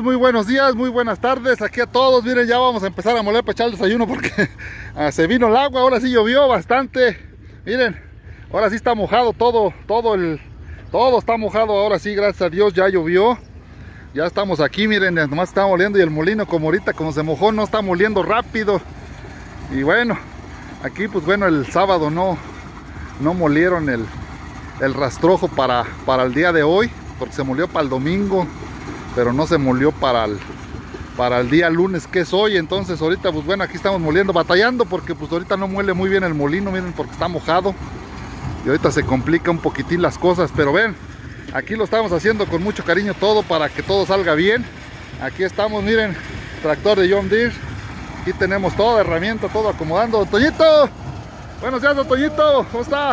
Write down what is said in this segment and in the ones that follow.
muy buenos días, muy buenas tardes aquí a todos. Miren, ya vamos a empezar a moler para echar el desayuno porque ah, se vino el agua, ahora sí llovió bastante. Miren, ahora sí está mojado todo, todo el, todo está mojado ahora sí, gracias a Dios ya llovió. Ya estamos aquí, miren, nomás está moliendo y el molino como ahorita, como se mojó, no está moliendo rápido. Y bueno, aquí pues bueno, el sábado no, no molieron el, el rastrojo para, para el día de hoy, porque se molió para el domingo pero no se molió para el, para el día lunes que es hoy. Entonces ahorita pues bueno, aquí estamos moliendo, batallando porque pues ahorita no muele muy bien el molino, miren porque está mojado. Y ahorita se complica un poquitín las cosas, pero ven, aquí lo estamos haciendo con mucho cariño todo para que todo salga bien. Aquí estamos, miren, tractor de John Deere. Aquí tenemos toda herramienta, todo acomodando. Toñito, buenos días, Toñito, ¿cómo está?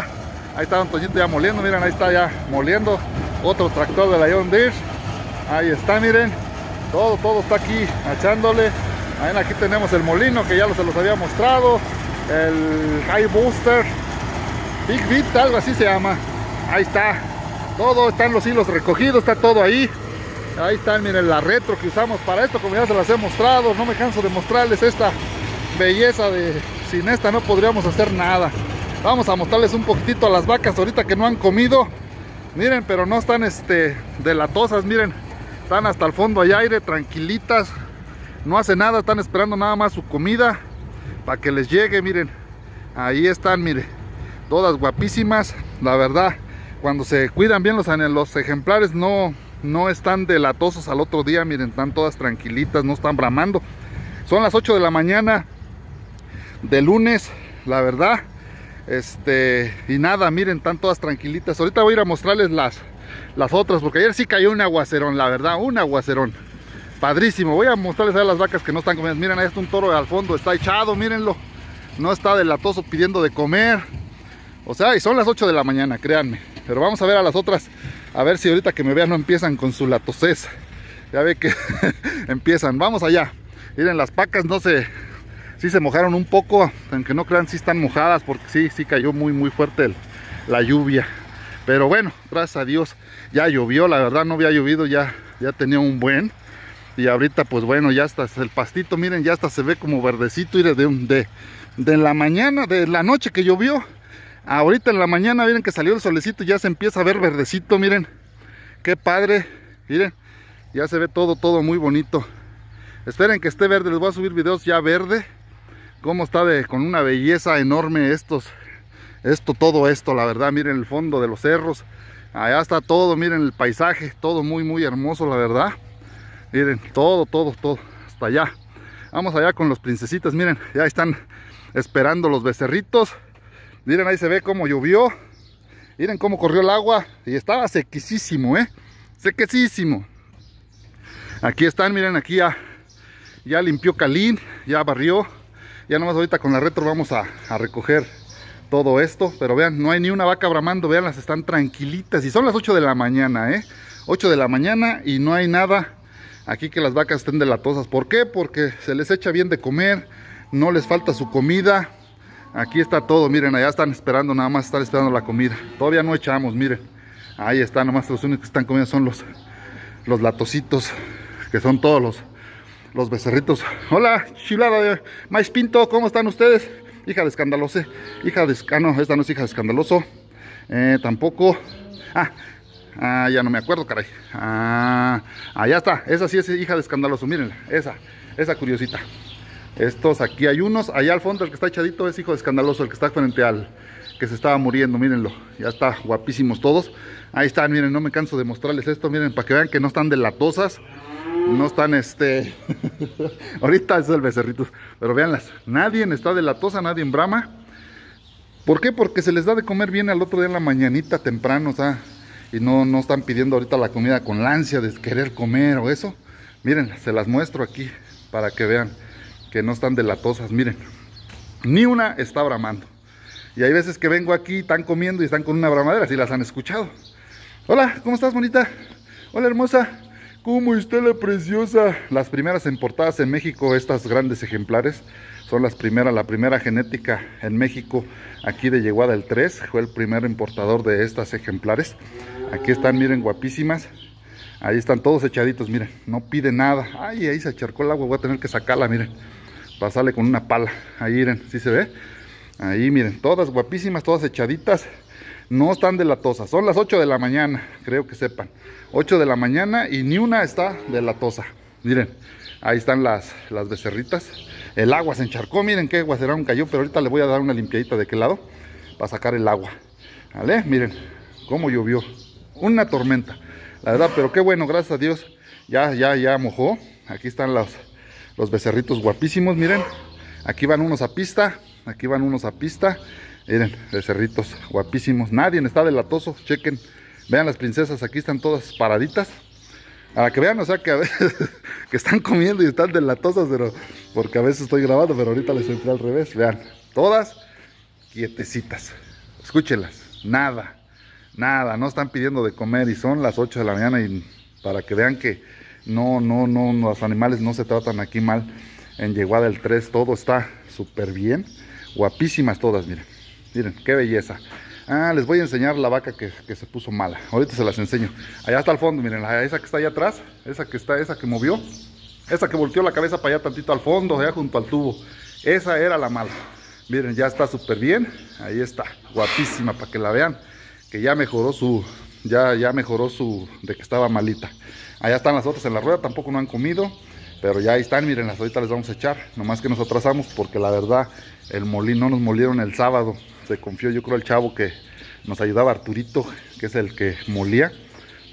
Ahí está ya moliendo, miren, ahí está ya moliendo. Otro tractor de la John Deere ahí está miren todo todo está aquí echándole aquí tenemos el molino que ya se los había mostrado el high booster big beat, algo así se llama ahí está todo están los hilos recogidos está todo ahí ahí están miren la retro que usamos para esto como ya se las he mostrado no me canso de mostrarles esta belleza de sin esta no podríamos hacer nada vamos a mostrarles un poquitito a las vacas ahorita que no han comido miren pero no están este de miren están hasta el fondo, hay aire, tranquilitas. No hace nada, están esperando nada más su comida para que les llegue, miren. Ahí están, miren. Todas guapísimas. La verdad, cuando se cuidan bien los, ejemplares no, no están delatosos al otro día. Miren, están todas tranquilitas, no están bramando. Son las 8 de la mañana de lunes, la verdad. Este, y nada, miren, están todas tranquilitas. Ahorita voy a ir a mostrarles las, las otras, porque ayer sí cayó un aguacerón, la verdad, un aguacerón. Padrísimo, voy a mostrarles a las vacas que no están comiendo. Miren, ahí está un toro al fondo, está echado, mírenlo. No está delatoso pidiendo de comer. O sea, y son las 8 de la mañana, créanme. Pero vamos a ver a las otras, a ver si ahorita que me vean no empiezan con su latosez. Ya ve que empiezan, vamos allá. Miren, las pacas no se, sí se mojaron un poco, aunque no crean, si están mojadas porque sí, sí cayó muy, muy fuerte la lluvia. Pero bueno, gracias a Dios ya llovió, la verdad no había llovido, ya, ya tenía un buen. Y ahorita pues bueno, ya está el pastito, miren, ya hasta se ve como verdecito, y de, de, de la mañana, de la noche que llovió. Ahorita en la mañana, miren que salió el solecito, ya se empieza a ver verdecito, miren. Qué padre, miren, ya se ve todo, todo muy bonito. Esperen que esté verde, les voy a subir videos ya verde. Cómo está con una belleza enorme estos, esto, todo esto, la verdad, miren el fondo de los cerros, allá está todo, miren el paisaje, todo muy, muy hermoso, la verdad, miren, todo, todo, todo, hasta allá, vamos allá con los princesitas, miren, ya están esperando los becerritos, miren, ahí se ve cómo llovió, miren cómo corrió el agua, y estaba sequísimo, eh, sequísimo, aquí están, miren, aquí ya, limpió Calín, ya barrió, ya nomás ahorita con la retro vamos a, a recoger todo esto. Pero vean, no hay ni una vaca bramando, Vean, las están tranquilitas. Y son las 8 de la mañana, ¿eh? 8 de la mañana y no hay nada aquí que las vacas estén delatosas. ¿Por qué? Porque se les echa bien de comer, no les falta su comida. Aquí está todo, miren, allá están esperando, nada más están esperando la comida. Todavía no echamos, miren. Ahí están, más los únicos que están comiendo son los, los latositos, que son todos los, los becerritos. Hola, chilada, de pinto, ¿cómo están ustedes? Hija de escandaloso. Eh. Hija de... Ah, esta no es hija de escandaloso. Eh, tampoco. Ah, ah, ya no me acuerdo, caray. Ah, allá ah, está. Esa sí es hija de escandaloso. Miren, esa. Esa curiosita. Estos aquí hay unos. Allá al fondo, el que está echadito es hijo de escandaloso. El que está frente al que se estaba muriendo. Mírenlo. Ya está guapísimos todos. Ahí están, miren. No me canso de mostrarles esto. Miren, para que vean que no están de no están este ahorita es el becerrito pero veanlas, nadie está de la tosa nadie en brama ¿por qué? porque se les da de comer bien al otro día en la mañanita temprano o sea y no, no están pidiendo ahorita la comida con la ansia de querer comer o eso miren se las muestro aquí para que vean que no están de miren ni una está bramando y hay veces que vengo aquí están comiendo y están con una bramadera si las han escuchado hola ¿cómo estás bonita? hola hermosa ¿Cómo está la preciosa? Las primeras importadas en México, estas grandes ejemplares, son las primeras, la primera genética en México, aquí de Yeguada el 3, fue el primer importador de estas ejemplares. Aquí están, miren, guapísimas. Ahí están todos echaditos, miren, no pide nada. Ay, ahí se acharcó el agua, voy a tener que sacarla, miren. Pasarle con una pala. Ahí, miren, ¿sí se ve? Ahí, miren, todas guapísimas, todas echaditas no están de la tosa, Son las 8 de la mañana, creo que sepan. 8 de la mañana y ni una está de la tosa Miren, ahí están las, las becerritas. El agua se encharcó, miren qué aguacerón cayó, pero ahorita le voy a dar una limpiadita de qué lado para sacar el agua. ¿Vale? Miren cómo llovió. Una tormenta. La verdad, pero qué bueno, gracias a Dios. Ya, ya, ya mojó. Aquí están los, los becerritos guapísimos, miren. Aquí van unos a pista, aquí van unos a pista Miren, becerritos guapísimos. Nadie está delatoso, chequen. Vean las princesas, aquí están todas paraditas. Para que vean, o sea, que a veces que están comiendo y están delatosas, pero porque a veces estoy grabando, pero ahorita les entré al revés. Vean, todas quietecitas. Escúchenlas, nada, nada, no están pidiendo de comer y son las 8 de la mañana y para que vean que no, no, no, los animales no se tratan aquí mal. En Yeguada del 3 todo está súper bien, guapísimas todas, miren. Miren, qué belleza. Ah, les voy a enseñar la vaca que, se puso mala. Ahorita se las enseño. Allá está al fondo, miren, esa que está allá atrás, esa que está, esa que movió, esa que volteó la cabeza para allá tantito al fondo, allá junto al tubo. Esa era la mala. Miren, ya está súper bien. Ahí está, guapísima para que la vean. Que ya mejoró su, ya, ya mejoró su, de que estaba malita. Allá están las otras en la rueda, tampoco no han comido. Pero ya ahí están, miren, las ahorita les vamos a echar. Nomás que nos atrasamos porque la verdad, el molino, no nos molieron el sábado se este, confió, yo creo, el chavo que nos ayudaba, Arturito, que es el que molía.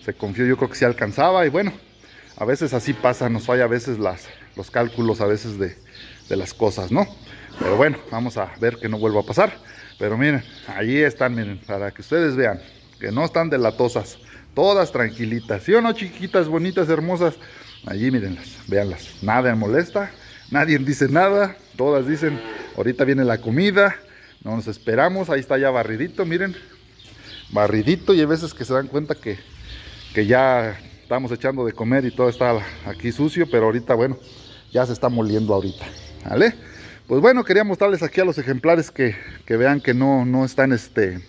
Se confió, yo creo que se alcanzaba y bueno, a veces así pasa, nos falla a veces las, los cálculos, a veces de, las cosas, ¿no? Pero bueno, vamos a ver que no vuelva a pasar. Pero miren, allí están, miren, para que ustedes vean que no están delatosas, todas tranquilitas, ¿sí o no, chiquitas, bonitas, hermosas? Allí, mírenlas, véanlas, nada molesta, nadie dice nada, todas dicen, ahorita viene la comida, nos esperamos, ahí está ya barridito, miren. Barridito y hay veces que se dan cuenta que, que ya estamos echando de comer y todo está aquí sucio, pero ahorita, bueno, ya se está moliendo ahorita, ¿vale? Pues bueno, quería mostrarles aquí a los ejemplares que, que vean que no, no, están, este,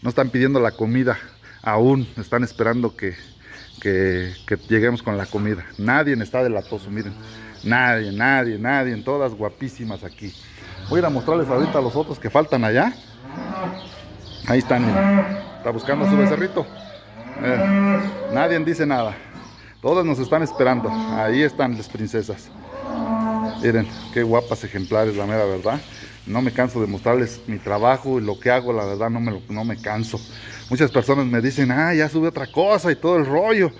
no están pidiendo la comida aún, están esperando que, que, lleguemos con la comida. Nadie está de delatoso, miren, nadie, nadie, nadie, todas guapísimas aquí. Voy a ir a mostrarles ahorita a los otros que faltan allá. Ahí están, Está buscando su becerrito. Eh, nadie dice nada. Todos nos están esperando. Ahí están las princesas. Miren, qué guapas ejemplares, la mera verdad. No me canso de mostrarles mi trabajo y lo que hago, la verdad, no me, no me canso. Muchas personas me dicen, ah, ya sube otra cosa y todo el rollo.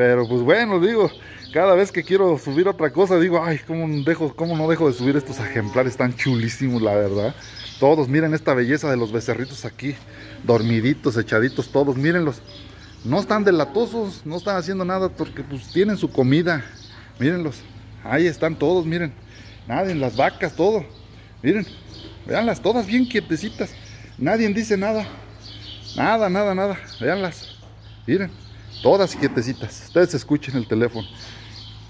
Pero pues bueno, digo, cada vez que quiero subir otra cosa, digo, ay, ¿cómo, dejo, no dejo de subir estos ejemplares tan chulísimos, la verdad? Todos, miren esta belleza de los becerritos aquí, dormiditos, echaditos, todos, mírenlos. No están delatosos, no están haciendo nada porque pues tienen su comida. Mírenlos, ahí están todos, miren. Nadie, las vacas, todo. Miren, veanlas todas bien quietecitas. Nadie dice nada. Nada, nada, nada. Veanlas. Miren. Todas quietecitas. Ustedes escuchen el teléfono.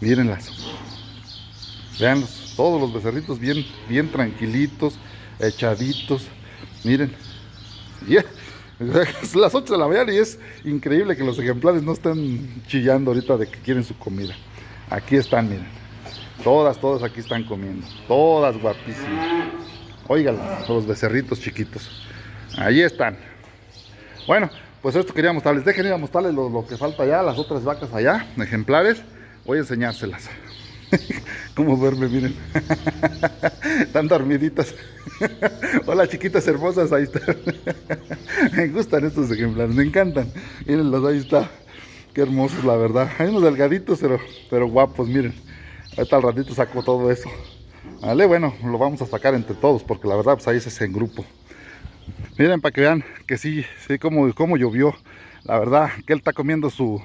Mírenlas. Vean, Todos los becerritos bien, bien tranquilitos, echaditos. Miren. Las 8 de la mañana y es increíble que los ejemplares no estén chillando ahorita de que quieren su comida. Aquí están, miren. Todas, todas aquí están comiendo. Todas guapísimas. oigan los becerritos chiquitos. Ahí están. Bueno, pues esto quería mostrarles. Dejen ir a mostrarles lo, que falta allá, las otras vacas allá, ejemplares. Voy a enseñárselas. ¿Cómo duerme? Miren. Están dormiditas. Hola chiquitas hermosas, ahí están. Me gustan estos ejemplares, me encantan. Mírenlos, ahí está. Qué hermosos, la verdad. Hay unos delgaditos, pero, pero guapos, miren. está al ratito saco todo eso. Vale, bueno, lo vamos a sacar entre todos, porque la verdad, pues ahí es hace en grupo. Miren para que vean que sí, sí como, llovió. La verdad que él está comiendo sus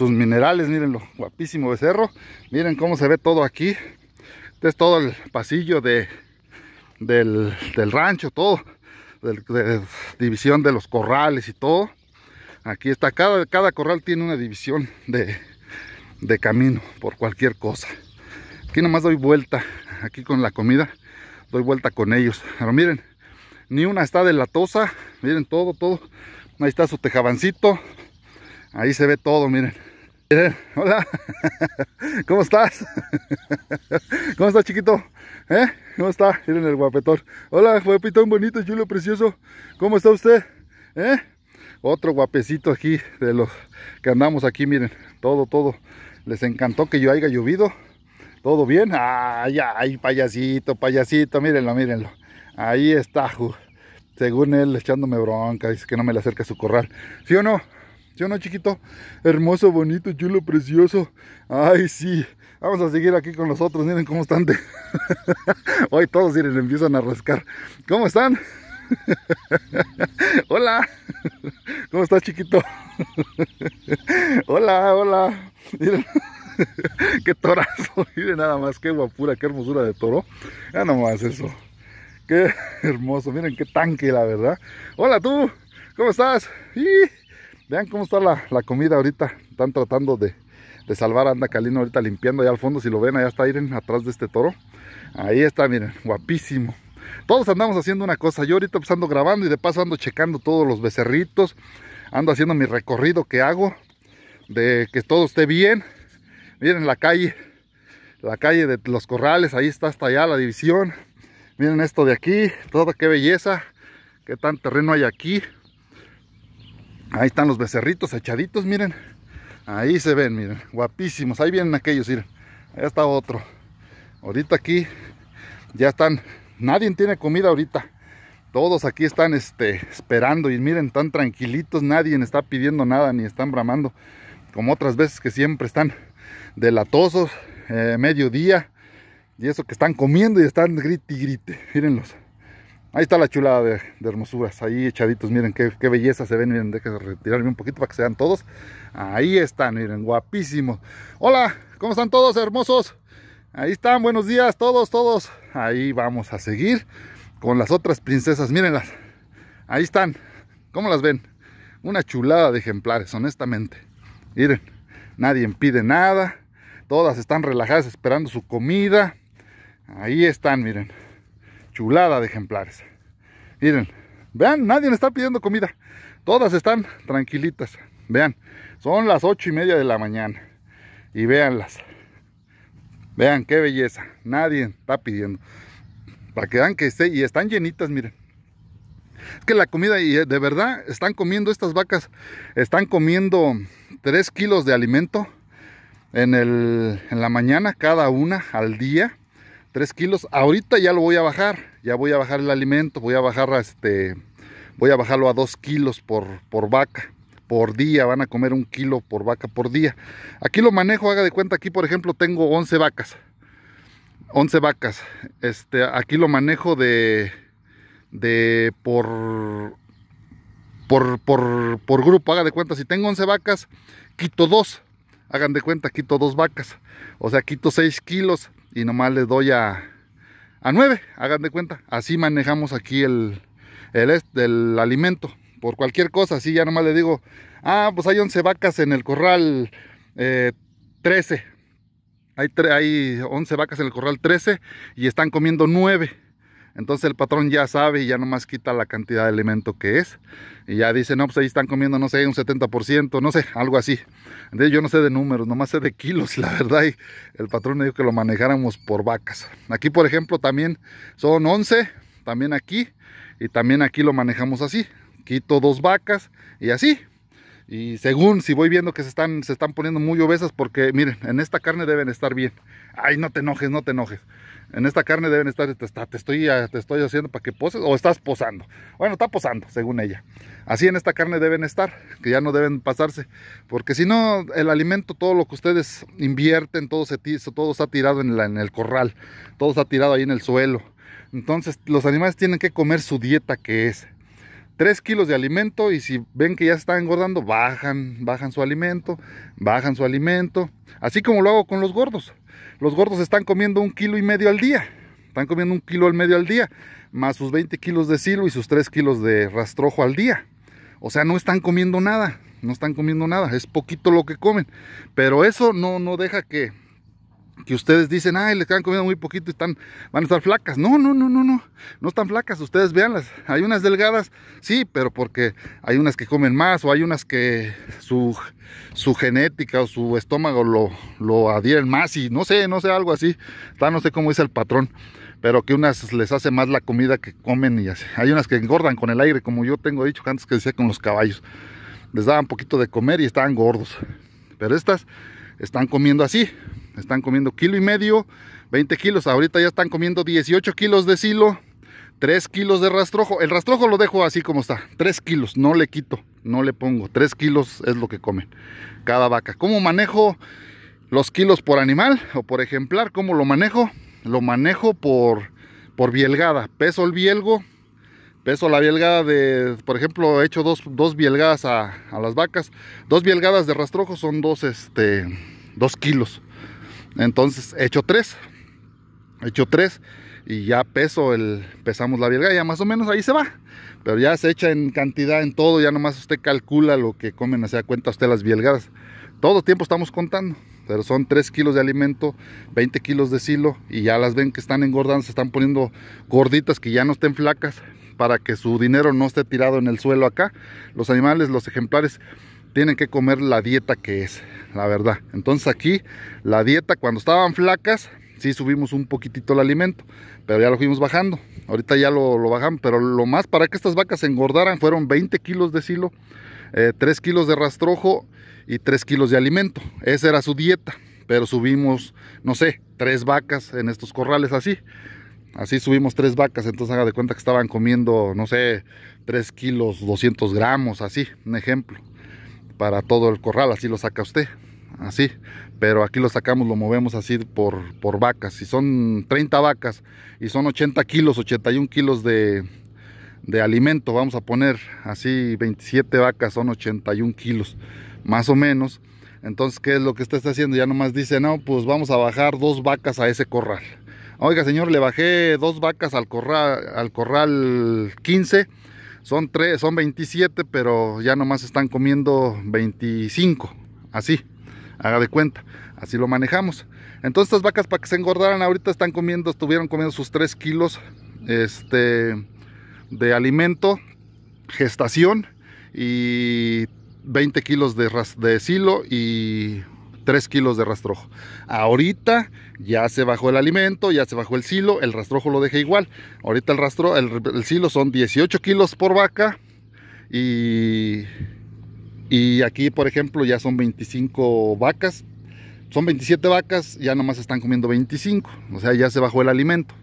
minerales, miren lo guapísimo becerro. Miren cómo se ve todo aquí. Este es todo el pasillo de, del, rancho, todo. división de los corrales y todo. Aquí está, cada, cada corral tiene una división de, de camino por cualquier cosa. Aquí nomás doy vuelta, aquí con la comida, doy vuelta con ellos. Pero miren, ni una está de la tosa, Miren todo, todo. Ahí está su tejabancito. Ahí se ve todo, miren. Miren, hola. ¿Cómo estás? ¿Cómo estás, chiquito? ¿Eh? ¿Cómo está? Miren el guapetón. Hola, guapetón bonito, chulo, precioso. ¿Cómo está usted? ¿Eh? Otro guapecito aquí de los que andamos aquí, miren. Todo, todo. Les encantó que yo haya llovido. Todo bien. Ay, ay, payasito, payasito. Mírenlo, mírenlo. Ahí está, según él echándome bronca, dice que no me le acerca a su corral. ¿Sí o no? ¿Sí o no, chiquito? Hermoso, bonito, chulo, precioso. Ay, sí. Vamos a seguir aquí con los otros. Miren cómo están. Hoy todos, miren, empiezan a rascar. ¿Cómo están? hola. ¿Cómo estás, chiquito? hola, hola. Miren. qué torazo. Miren nada más. Qué guapura, qué hermosura de toro. Ya más eso. Qué hermoso, miren qué tanque la verdad. Hola tú, ¿cómo estás? Y vean cómo está la, comida ahorita. Están tratando de, de salvar. Anda Calino ahorita limpiando allá al fondo. Si lo ven, allá está Iren atrás de este toro. Ahí está, miren, guapísimo. Todos andamos haciendo una cosa. Yo ahorita pues ando grabando y de paso ando checando todos los becerritos. Ando haciendo mi recorrido que hago. De que todo esté bien. Miren la calle. La calle de los corrales. Ahí está hasta allá la división. Miren esto de aquí, toda qué belleza, qué tan terreno hay aquí. Ahí están los becerritos echaditos, miren. Ahí se ven, miren, guapísimos. Ahí vienen aquellos, miren. Ahí está otro. Ahorita aquí ya están, nadie tiene comida ahorita. Todos aquí están este, esperando y miren, tan tranquilitos, nadie está pidiendo nada ni están bramando. Como otras veces que siempre están delatosos, eh, mediodía, y eso que están comiendo y están grite y grite. Mírenlos. Ahí está la chulada de, hermosuras. Ahí echaditos, miren qué, belleza se ven. Miren, déjenme retirarme un poquito para que se vean todos. Ahí están, miren, guapísimos. Hola, ¿cómo están todos, hermosos? Ahí están, buenos días, todos, todos. Ahí vamos a seguir con las otras princesas. Mírenlas. Ahí están. ¿Cómo las ven? Una chulada de ejemplares, honestamente. Miren, nadie impide nada. Todas están relajadas esperando su comida. Ahí están, miren. Chulada de ejemplares. Miren, vean, nadie le está pidiendo comida. Todas están tranquilitas. Vean, son las ocho y media de la mañana. Y véanlas. Vean qué belleza. Nadie está pidiendo. Para que vean que esté. Y están llenitas, miren. Es que la comida, y eh, de verdad, están comiendo estas vacas. Están comiendo tres kilos de alimento en, el, en la mañana cada una al día 3 kilos. Ahorita ya lo voy a bajar. Ya voy a bajar el alimento. Voy a bajar a este. Voy a bajarlo a 2 kilos por, por vaca. Por día. Van a comer un kilo por vaca por día. Aquí lo manejo. Haga de cuenta. Aquí por ejemplo tengo 11 vacas. 11 vacas. Este, aquí lo manejo de. De por. Por, por, por grupo, haga de cuenta, si tengo 11 vacas, quito 2, hagan de cuenta, quito 2 vacas, o sea, quito 6 kilos, y nomás le doy a, a 9, hagan de cuenta. Así manejamos aquí el, el, alimento. Por cualquier cosa, así ya nomás le digo, ah, pues hay 11 vacas en el corral eh, 13. Hay, hay 11 vacas en el corral 13 y están comiendo nueve entonces el patrón ya sabe y ya nomás quita la cantidad de elemento que es. Y ya dice, no, pues ahí están comiendo, no sé, un 70%, no sé, algo así. Entonces yo no sé de números, nomás sé de kilos, la verdad. Y el patrón me dijo que lo manejáramos por vacas. Aquí, por ejemplo, también son 11, también aquí. Y también aquí lo manejamos así. Quito dos vacas y así. Y según si voy viendo que se están, se están poniendo muy obesas porque miren, en esta carne deben estar bien. Ay, no te enojes, no te enojes. En esta carne deben estar, te, estoy, ah, te estoy haciendo para que poses, o estás posando. Bueno, está posando, según ella. Así en esta carne deben estar, que ya no deben pasarse. Porque si no, el alimento, todo lo que ustedes invierten, todo, se, todo ha tirado en, el corral. Todo se ha tirado ahí en el suelo. Entonces, los animales tienen que comer su dieta que es. 3 kilos de alimento y si ven que ya se está engordando, bajan, bajan su alimento, bajan su alimento, así como lo hago con los gordos. Los gordos están comiendo un kilo y medio al día. Están comiendo un kilo al medio al día, más sus 20 kilos de silo y sus 3 kilos de rastrojo al día. O sea, no están comiendo nada, no están comiendo nada, es poquito lo que comen. Pero eso no, no deja que, que ustedes dicen, ay, les están comiendo muy poquito y están, van a estar flacas. No, no, no, no, no, no están flacas, ustedes veanlas. Hay unas delgadas, sí, pero porque hay unas que comen más o hay unas que su, su genética o su estómago lo, lo adhieren más y no sé, no sé, algo así. Está, no sé cómo es el patrón, pero que unas les hace más la comida que comen y así. Hay unas que engordan con el aire, como yo tengo dicho antes que decía con los caballos. Les daban poquito de comer y estaban gordos. Pero estas están comiendo así están comiendo kilo y medio, 20 kilos. Ahorita ya están comiendo 18 kilos de silo, 3 kilos de rastrojo. El rastrojo lo dejo así como está, 3 kilos, no le quito, no le pongo. 3 kilos es lo que comen cada vaca. ¿Cómo manejo los kilos por animal o por ejemplar? ¿Cómo lo manejo? Lo manejo por, por bielgada. Peso el bielgo, peso la bielgada de, por ejemplo, he hecho dos, dos bielgadas a, las vacas. Dos bielgadas de rastrojo son dos, este, dos kilos entonces hecho tres hecho tres y ya peso el pesamos la y ya más o menos ahí se va pero ya se echa en cantidad en todo ya nomás usted calcula lo que comen se cuenta usted las bielgadas todo tiempo estamos contando pero son 3 kilos de alimento 20 kilos de silo y ya las ven que están engordando se están poniendo gorditas que ya no estén flacas para que su dinero no esté tirado en el suelo acá los animales los ejemplares tienen que comer la dieta que es la verdad. Entonces aquí la dieta cuando estaban flacas, sí subimos un poquitito el alimento, pero ya lo fuimos bajando. Ahorita ya lo, lo bajamos, pero lo más para que estas vacas engordaran fueron 20 kilos de silo, 3 eh, kilos de rastrojo y 3 kilos de alimento. Esa era su dieta, pero subimos, no sé, 3 vacas en estos corrales así. Así subimos 3 vacas, entonces haga de cuenta que estaban comiendo, no sé, 3 kilos, 200 gramos, así, un ejemplo para todo el corral, así lo saca usted, así. Pero aquí lo sacamos, lo movemos así por, por vacas. Si son 30 vacas y son 80 kilos, 81 kilos de, de alimento, vamos a poner así 27 vacas, son 81 kilos, más o menos. Entonces, ¿qué es lo que usted está haciendo? Ya nomás dice, no, pues vamos a bajar dos vacas a ese corral. Oiga, señor, le bajé dos vacas al corral, al corral 15 son, tres, son 27, pero ya nomás están comiendo 25. Así, haga de cuenta. Así lo manejamos. Entonces estas vacas para que se engordaran ahorita están comiendo, estuvieron comiendo sus 3 kilos este, de alimento, gestación y 20 kilos de, de silo y 3 kilos de rastrojo. Ahorita ya se bajó el alimento, ya se bajó el silo, el rastrojo lo deja igual. Ahorita el, rastro, el, silo son 18 kilos por vaca y, y aquí, por ejemplo, ya son 25 vacas. Son 27 vacas, ya nomás están comiendo 25. O sea, ya se bajó el alimento.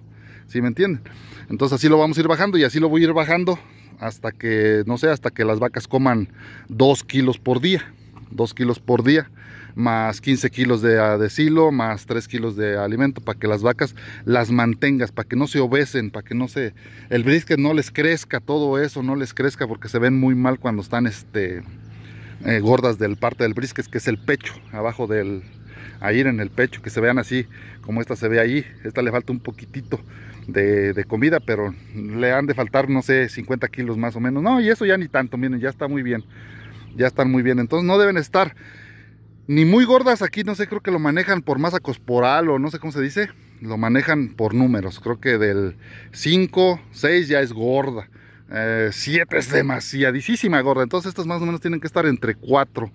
¿Sí me entienden? Entonces así lo vamos a ir bajando y así lo voy a ir bajando hasta que, no sé, hasta que las vacas coman 2 kilos por día. 2 kilos por día más 15 kilos de, silo, más 3 kilos de alimento para que las vacas las mantengas, para que no se obesen, para que no se, el brisket no les crezca todo eso, no les crezca porque se ven muy mal cuando están este, eh, gordas del parte del brisket, que es el pecho, abajo del, ahí en el pecho, que se vean así como esta se ve ahí, esta le falta un poquitito de, de, comida, pero le han de faltar, no sé, 50 kilos más o menos, no, y eso ya ni tanto, miren, ya está muy bien, ya están muy bien, entonces no deben estar ni muy gordas aquí, no sé, creo que lo manejan por masa corporal o no sé cómo se dice. Lo manejan por números, creo que del 5, 6 ya es gorda. 7 eh, es demasiadísima gorda. Entonces estas más o menos tienen que estar entre 4,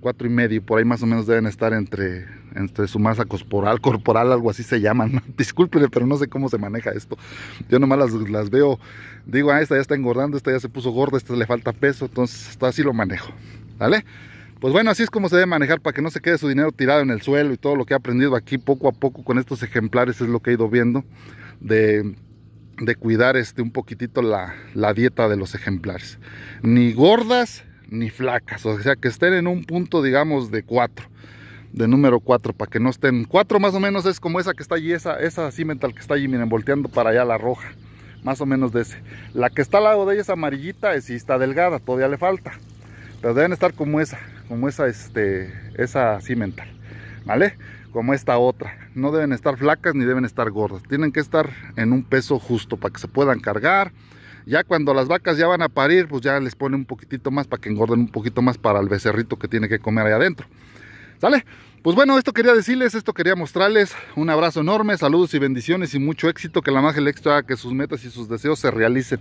4 y medio. Por ahí más o menos deben estar entre, entre su masa corporal, corporal, algo así se llaman. Discúlpenme, pero no sé cómo se maneja esto. Yo nomás las, veo, digo, ah, esta ya está engordando, esta ya se puso gorda, esta le falta peso. Entonces así lo manejo. ¿Vale? Pues bueno, así es como se debe manejar para que no se quede su dinero tirado en el suelo y todo lo que he aprendido aquí poco a poco con estos ejemplares es lo que he ido viendo de, cuidar este, un poquitito la, la dieta de los ejemplares. Ni gordas ni flacas, o sea que estén en un punto digamos de 4 de número 4 para que no estén. cuatro más o menos es como esa que está allí, esa, esa cimental que está allí, miren, volteando para allá la roja. Más o menos de ese. La que está al lado de ella es amarillita y si está delgada, todavía le falta. Pero deben estar como esa como esa, este, esa cimental, ¿vale? Como esta otra. No deben estar flacas ni deben estar gordas. Tienen que estar en un peso justo para que se puedan cargar. Ya cuando las vacas ya van a parir, pues ya les pone un poquitito más para que engorden un poquito más para el becerrito que tiene que comer ahí adentro. ¿Sale? Pues bueno, esto quería decirles, esto quería mostrarles. Un abrazo enorme, saludos y bendiciones y mucho éxito. Que la magia extra que sus metas y sus deseos se realicen.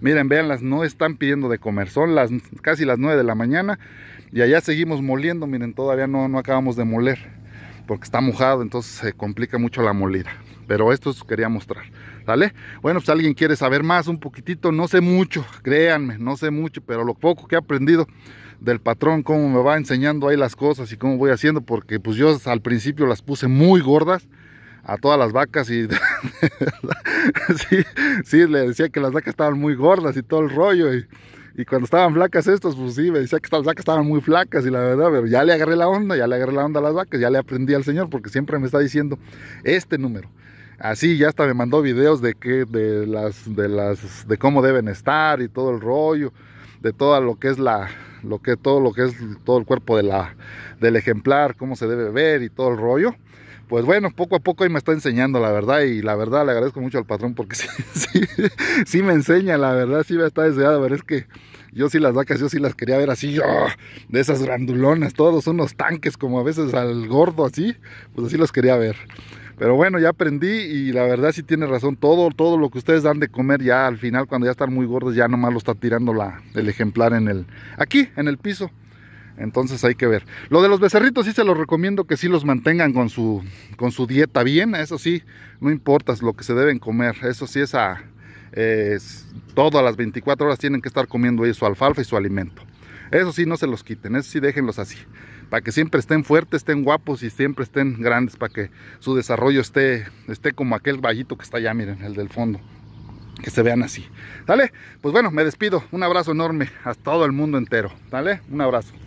Miren, véanlas, no están pidiendo de comer. Son las casi las 9 de la mañana y allá seguimos moliendo. Miren, todavía no, no acabamos de moler porque está mojado, entonces se complica mucho la molida pero esto quería mostrar, ¿sale? Bueno, si pues, alguien quiere saber más un poquitito, no sé mucho, créanme, no sé mucho, pero lo poco que he aprendido del patrón, cómo me va enseñando ahí las cosas y cómo voy haciendo, porque pues yo al principio las puse muy gordas, a todas las vacas y sí, sí, le decía que las vacas estaban muy gordas y todo el rollo y, y cuando estaban flacas estos, pues sí, me decía que las vacas estaban muy flacas y la verdad, pero ya le agarré la onda, ya le agarré la onda a las vacas, ya le aprendí al Señor porque siempre me está diciendo este número, así ya hasta me mandó videos de que de las de las de cómo deben estar y todo el rollo de todo lo que es la lo que todo lo que es todo el cuerpo de la del ejemplar cómo se debe ver y todo el rollo pues bueno, poco a poco ahí me está enseñando, la verdad, y la verdad le agradezco mucho al patrón porque sí, me enseña, la verdad, sí me está deseado, pero es que yo sí las vacas, yo sí las quería ver así, yo ¡ah! de esas grandulonas, todos unos tanques como a veces al gordo así, pues así los quería ver. Pero bueno, ya aprendí y la verdad sí tiene razón. Todo, todo lo que ustedes dan de comer ya al final, cuando ya están muy gordos, ya nomás lo está tirando la, el ejemplar en el, aquí, en el piso. Entonces hay que ver. Lo de los becerritos sí se los recomiendo que sí los mantengan con su, con su dieta bien. Eso sí, no importa lo que se deben comer. Eso sí es a... todas las 24 horas tienen que estar comiendo eso su alfalfa y su alimento. Eso sí, no se los quiten. Eso sí, déjenlos así para que siempre estén fuertes, estén guapos y siempre estén grandes, para que su desarrollo esté, esté como aquel vallito que está allá, miren, el del fondo. Que se vean así. Dale, Pues bueno, me despido. Un abrazo enorme a todo el mundo entero. Dale, Un abrazo.